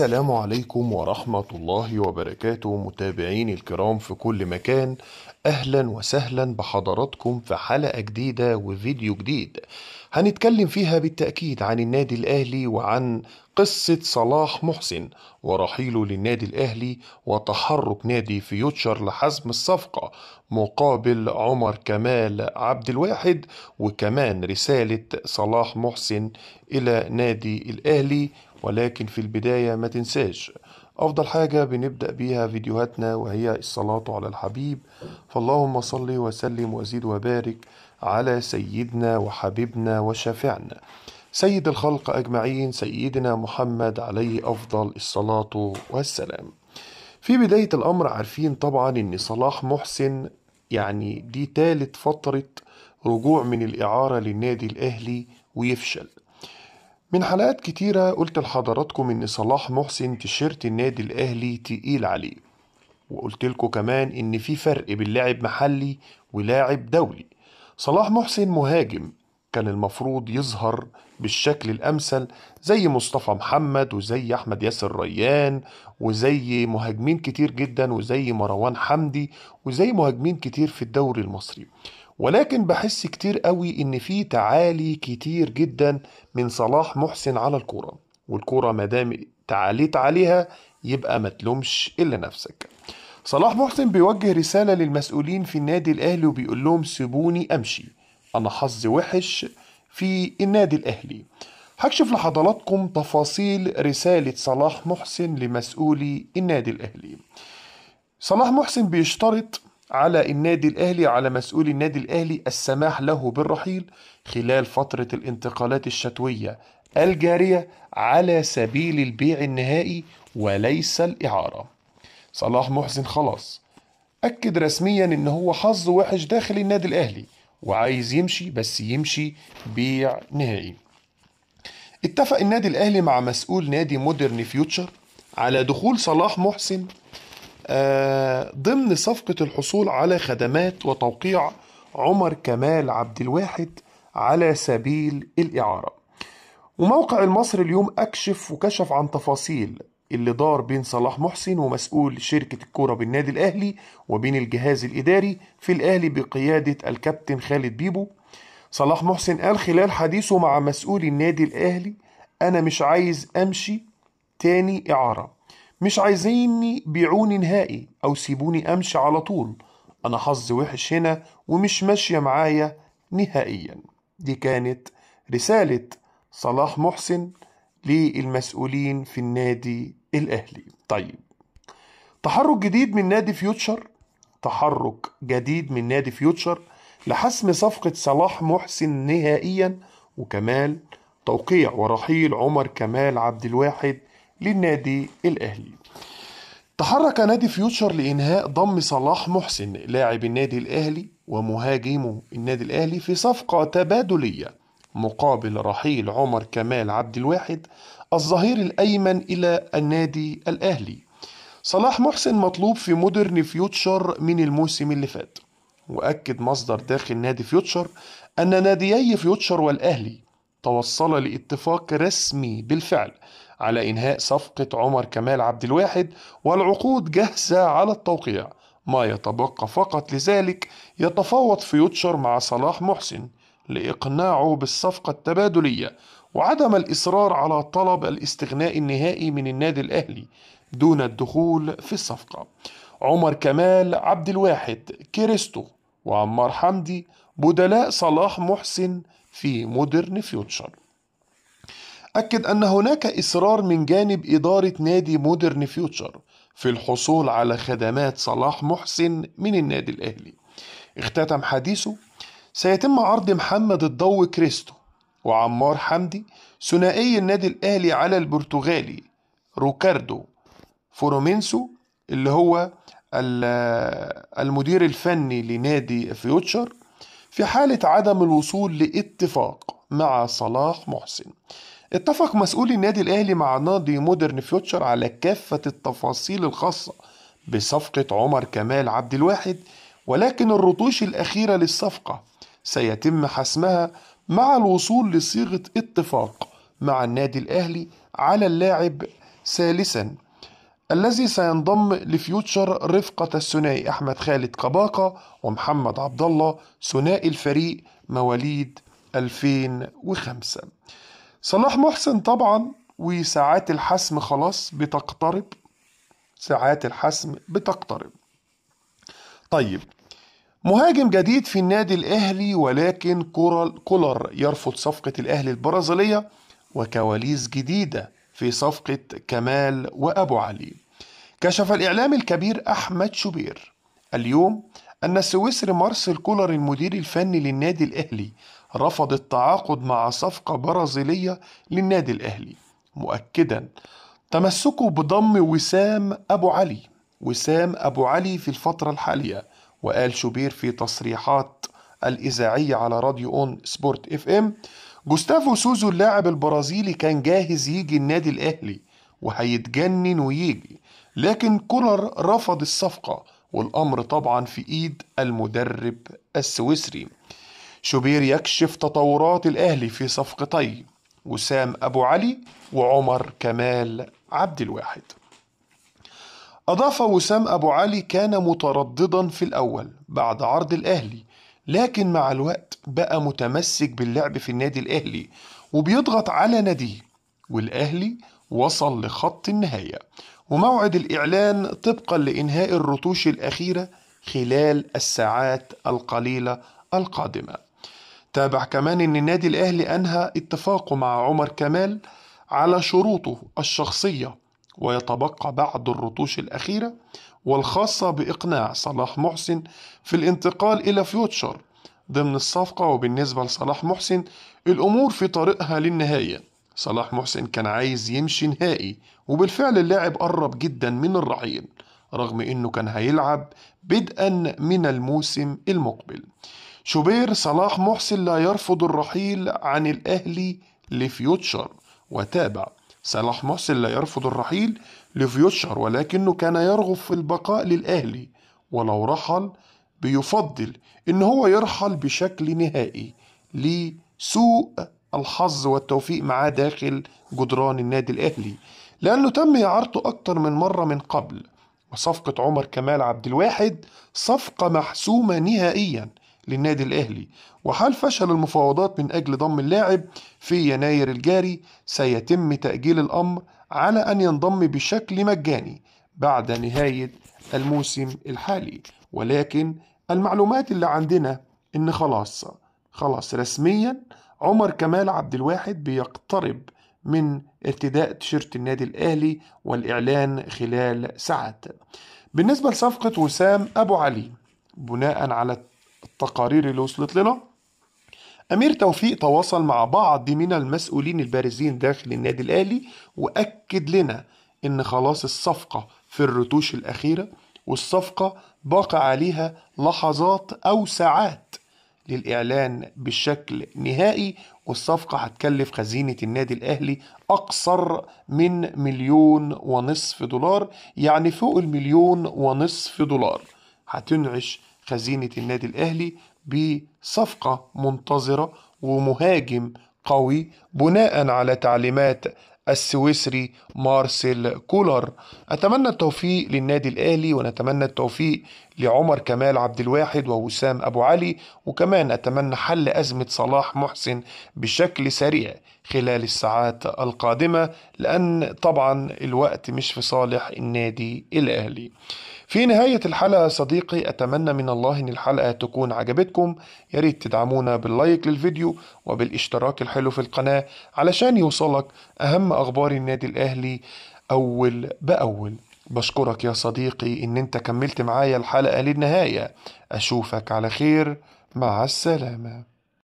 السلام عليكم ورحمة الله وبركاته متابعين الكرام في كل مكان أهلا وسهلا بحضراتكم في حلقة جديدة وفيديو جديد هنتكلم فيها بالتأكيد عن النادي الأهلي وعن قصة صلاح محسن ورحيله للنادي الأهلي وتحرك نادي فيوتشر لحسم الصفقة مقابل عمر كمال عبد الواحد وكمان رسالة صلاح محسن إلى نادي الأهلي ولكن في البداية ما تنساش أفضل حاجة بنبدأ بيها فيديوهاتنا وهي الصلاة على الحبيب فاللهم صل وسلم وزيد وبارك على سيدنا وحبيبنا وشافعنا سيد الخلق أجمعين سيدنا محمد عليه أفضل الصلاة والسلام في بداية الأمر عارفين طبعا أن صلاح محسن يعني دي تالت فترة رجوع من الإعارة للنادي الأهلي ويفشل من حلقات كتيرة قلت لحضراتكم إن صلاح محسن تيشيرت النادي الأهلي تقيل عليه وقلت لكم كمان إن في فرق بين لاعب محلي ولاعب دولي صلاح محسن مهاجم كان المفروض يظهر بالشكل الأمثل زي مصطفى محمد وزي أحمد ياسر ريان وزي مهاجمين كتير جدا وزي مروان حمدي وزي مهاجمين كتير في الدوري المصري ولكن بحس كتير قوي ان في تعالي كتير جدا من صلاح محسن على الكوره والكوره ما دام تعاليت عليها يبقى ما تلومش الا نفسك صلاح محسن بيوجه رساله للمسؤولين في النادي الاهلي وبيقول لهم سيبوني امشي انا حظي وحش في النادي الاهلي هكشف لحضراتكم تفاصيل رسالة صلاح محسن لمسؤولي النادي الأهلي صلاح محسن بيشترط على النادي الأهلي على مسؤول النادي الأهلي السماح له بالرحيل خلال فترة الانتقالات الشتوية الجارية على سبيل البيع النهائي وليس الإعارة صلاح محسن خلاص أكد رسميا إن هو حظ وحش داخل النادي الأهلي وعايز يمشي بس يمشي بيع نهائي اتفق النادي الأهلي مع مسؤول نادي مودرن فيوتشر على دخول صلاح محسن آه، ضمن صفقة الحصول على خدمات وتوقيع عمر كمال عبد الواحد على سبيل الإعارة وموقع المصري اليوم أكشف وكشف عن تفاصيل اللي دار بين صلاح محسن ومسؤول شركة الكورة بالنادي الأهلي وبين الجهاز الإداري في الأهلي بقيادة الكابتن خالد بيبو صلاح محسن قال خلال حديثه مع مسؤول النادي الأهلي أنا مش عايز أمشي تاني إعارة مش عايزيني بيعوني نهائي أو سيبوني أمشي على طول أنا حظي وحش هنا ومش ماشية معايا نهائيا دي كانت رسالة صلاح محسن للمسؤولين في النادي الأهلي طيب تحرك جديد من نادي فيوتشر تحرك جديد من نادي فيوتشر لحسم صفقة صلاح محسن نهائيا وكمال توقيع ورحيل عمر كمال عبد الواحد للنادي الأهلي تحرك نادي فيوتشر لإنهاء ضم صلاح محسن لاعب النادي الأهلي ومهاجمه النادي الأهلي في صفقة تبادلية مقابل رحيل عمر كمال عبد الواحد الظهير الأيمن إلى النادي الأهلي صلاح محسن مطلوب في مودرن فيوتشر من الموسم اللي فات وأكد مصدر داخل نادي فيوتشر أن ناديي فيوتشر والأهلي توصل لاتفاق رسمي بالفعل على إنهاء صفقة عمر كمال عبد الواحد والعقود جاهزة على التوقيع ما يتبقى فقط لذلك يتفاوض فيوتشر مع صلاح محسن لإقناعه بالصفقة التبادلية وعدم الإصرار على طلب الاستغناء النهائي من النادي الأهلي دون الدخول في الصفقة عمر كمال عبد الواحد كريستو وعمار حمدي بدلاء صلاح محسن في مودرن فيوتشر أكد أن هناك إصرار من جانب إدارة نادي مودرن فيوتشر في الحصول على خدمات صلاح محسن من النادي الأهلي اختتم حديثه سيتم عرض محمد الضو كريستو وعمار حمدي ثنائي النادي الأهلي على البرتغالي روكاردو فورومينسو اللي هو المدير الفني لنادي فيوتشر في حالة عدم الوصول لاتفاق مع صلاح محسن اتفق مسؤولي النادي الأهلي مع نادي مودرن فيوتشر على كافة التفاصيل الخاصة بصفقة عمر كمال عبد الواحد ولكن الرطوش الأخيرة للصفقة سيتم حسمها مع الوصول لصيغة اتفاق مع النادي الأهلي على اللاعب ثالثا الذي سينضم لفيوتشر رفقة الثنائي أحمد خالد كباقة ومحمد عبد الله ثنائي الفريق مواليد 2005 صلاح محسن طبعا وساعات الحسم خلاص بتقترب ساعات الحسم بتقترب طيب مهاجم جديد في النادي الأهلي ولكن كولر يرفض صفقة الأهلي البرازيلية وكواليس جديدة في صفقة كمال وأبو علي كشف الإعلام الكبير أحمد شوبير اليوم أن السويسري مارسيل كولر المدير الفني للنادي الأهلي رفض التعاقد مع صفقة برازيلية للنادي الأهلي مؤكدا تمسكه بضم وسام أبو علي وسام أبو علي في الفترة الحالية وقال شوبير في تصريحات الإذاعية على راديو أون سبورت اف ام جوستافو سوزو اللاعب البرازيلي كان جاهز يجي النادي الأهلي وهيتجنن ويجي لكن كولر رفض الصفقة والأمر طبعا في إيد المدرب السويسري شوبير يكشف تطورات الأهلي في صفقتي وسام أبو علي وعمر كمال عبد الواحد أضاف وسام أبو علي كان مترددا في الأول بعد عرض الأهلي لكن مع الوقت بقى متمسك باللعب في النادي الأهلي وبيضغط على ناديه والأهلي وصل لخط النهاية وموعد الإعلان طبقا لإنهاء الرتوش الأخيرة خلال الساعات القليلة القادمة تابع كمان أن النادي الأهلي أنهى اتفاقه مع عمر كمال على شروطه الشخصية ويتبقى بعض الرتوش الأخيرة والخاصة بإقناع صلاح محسن في الانتقال إلى فيوتشر ضمن الصفقة وبالنسبة لصلاح محسن الأمور في طريقها للنهاية صلاح محسن كان عايز يمشي نهائي وبالفعل اللاعب قرب جدا من الرحيل رغم انه كان هيلعب بدءا من الموسم المقبل شوبير صلاح محسن لا يرفض الرحيل عن الاهلي لفيوتشر وتابع صلاح محسن لا يرفض الرحيل لفيوتشر ولكنه كان يرغب في البقاء للاهلي ولو رحل بيفضل ان هو يرحل بشكل نهائي لسوء الحظ والتوفيق معاه داخل جدران النادي الأهلي لأنه تم إعارته أكتر من مرة من قبل وصفقة عمر كمال عبد الواحد صفقة محسومة نهائيا للنادي الأهلي وحال فشل المفاوضات من أجل ضم اللاعب في يناير الجاري سيتم تأجيل الأمر على أن ينضم بشكل مجاني بعد نهاية الموسم الحالي ولكن المعلومات اللي عندنا إن خلاص خلاص رسميا عمر كمال عبد الواحد بيقترب من ارتداء تيشيرت النادي الأهلي والإعلان خلال ساعات بالنسبة لصفقة وسام أبو علي بناء على التقارير اللي وصلت لنا أمير توفيق تواصل مع بعض من المسؤولين البارزين داخل النادي الأهلي وأكد لنا إن خلاص الصفقة في الرتوش الأخيرة والصفقة باقى عليها لحظات أو ساعات للإعلان بالشكل نهائي والصفقة هتكلف خزينة النادي الأهلي أكثر من مليون ونصف دولار يعني فوق المليون ونصف دولار هتنعش خزينة النادي الأهلي بصفقة منتظرة ومهاجم قوي بناء على تعليمات السويسري مارسيل كولر أتمنى التوفيق للنادي الأهلي ونتمنى التوفيق لعمر كمال عبد الواحد ووسام أبو علي وكمان أتمنى حل أزمة صلاح محسن بشكل سريع خلال الساعات القادمة لأن طبعا الوقت مش في صالح النادي الأهلي في نهاية الحلقة صديقي أتمنى من الله أن الحلقة تكون عجبتكم ياريت تدعمونا باللايك للفيديو وبالاشتراك الحلو في القناة علشان يوصلك أهم أخبار النادي الأهلي أول بأول بشكرك يا صديقي إن أنت كملت معايا الحلقة للنهاية أشوفك على خير مع السلامة